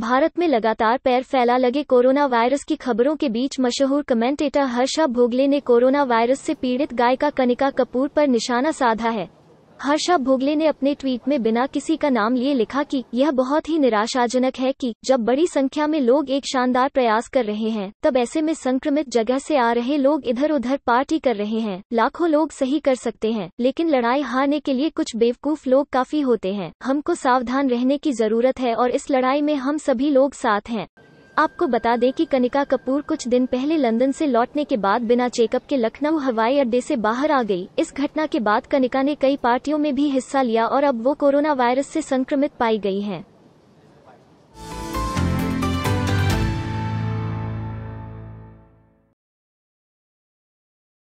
भारत में लगातार पैर फैला लगे कोरोना वायरस की खबरों के बीच मशहूर कमेंटेटर हर्षा भोगले ने कोरोना वायरस से पीड़ित गायिका कनिका कपूर पर निशाना साधा है हर्षा भोगले ने अपने ट्वीट में बिना किसी का नाम लिए लिखा कि यह बहुत ही निराशाजनक है कि जब बड़ी संख्या में लोग एक शानदार प्रयास कर रहे हैं तब ऐसे में संक्रमित जगह से आ रहे लोग इधर उधर पार्टी कर रहे हैं लाखों लोग सही कर सकते हैं लेकिन लड़ाई हारने के लिए कुछ बेवकूफ लोग काफी होते हैं हमको सावधान रहने की जरूरत है और इस लड़ाई में हम सभी लोग साथ हैं आपको बता दें कि कनिका कपूर कुछ दिन पहले लंदन से लौटने के बाद बिना चेकअप के लखनऊ हवाई अड्डे से बाहर आ गई इस घटना के बाद कनिका ने कई पार्टियों में भी हिस्सा लिया और अब वो कोरोना वायरस से संक्रमित पाई गई हैं